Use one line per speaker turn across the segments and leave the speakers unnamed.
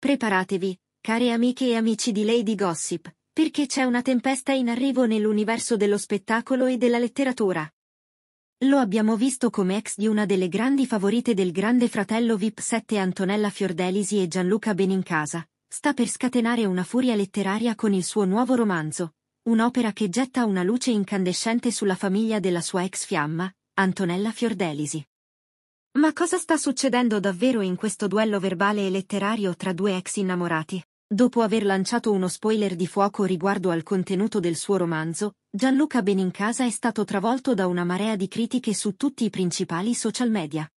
Preparatevi, care amiche e amici di Lady Gossip, perché c'è una tempesta in arrivo nell'universo dello spettacolo e della letteratura. Lo abbiamo visto come ex di una delle grandi favorite del grande fratello VIP 7 Antonella Fiordelisi e Gianluca Benincasa. Sta per scatenare una furia letteraria con il suo nuovo romanzo, un'opera che getta una luce incandescente sulla famiglia della sua ex fiamma, Antonella Fiordelisi. Ma cosa sta succedendo davvero in questo duello verbale e letterario tra due ex innamorati? Dopo aver lanciato uno spoiler di fuoco riguardo al contenuto del suo romanzo, Gianluca Benincasa è stato travolto da una marea di critiche su tutti i principali social media.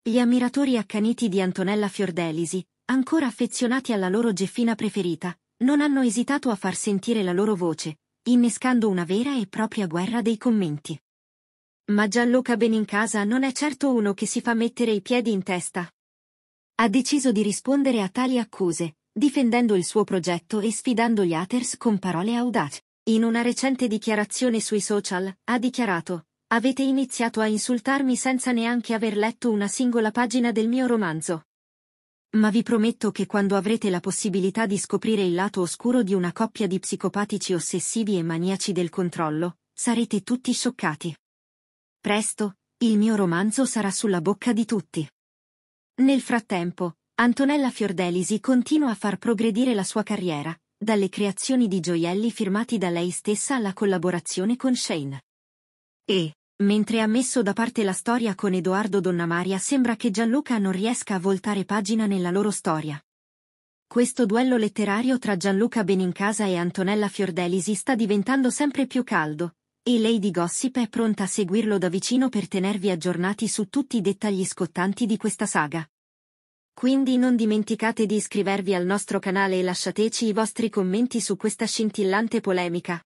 Gli ammiratori accaniti di Antonella Fiordelisi, ancora affezionati alla loro Geffina preferita, non hanno esitato a far sentire la loro voce, innescando una vera e propria guerra dei commenti. Ma Gianluca Benincasa non è certo uno che si fa mettere i piedi in testa. Ha deciso di rispondere a tali accuse, difendendo il suo progetto e sfidando gli haters con parole audaci. In una recente dichiarazione sui social, ha dichiarato Avete iniziato a insultarmi senza neanche aver letto una singola pagina del mio romanzo. Ma vi prometto che quando avrete la possibilità di scoprire il lato oscuro di una coppia di psicopatici ossessivi e maniaci del controllo, sarete tutti scioccati. Presto, il mio romanzo sarà sulla bocca di tutti. Nel frattempo, Antonella Fiordelisi continua a far progredire la sua carriera, dalle creazioni di gioielli firmati da lei stessa alla collaborazione con Shane. E, mentre ha messo da parte la storia con Edoardo Donna Maria sembra che Gianluca non riesca a voltare pagina nella loro storia. Questo duello letterario tra Gianluca Benincasa e Antonella Fiordelisi sta diventando sempre più caldo, e Lady Gossip è pronta a seguirlo da vicino per tenervi aggiornati su tutti i dettagli scottanti di questa saga. Quindi non dimenticate di iscrivervi al nostro canale e lasciateci i vostri commenti su questa scintillante polemica.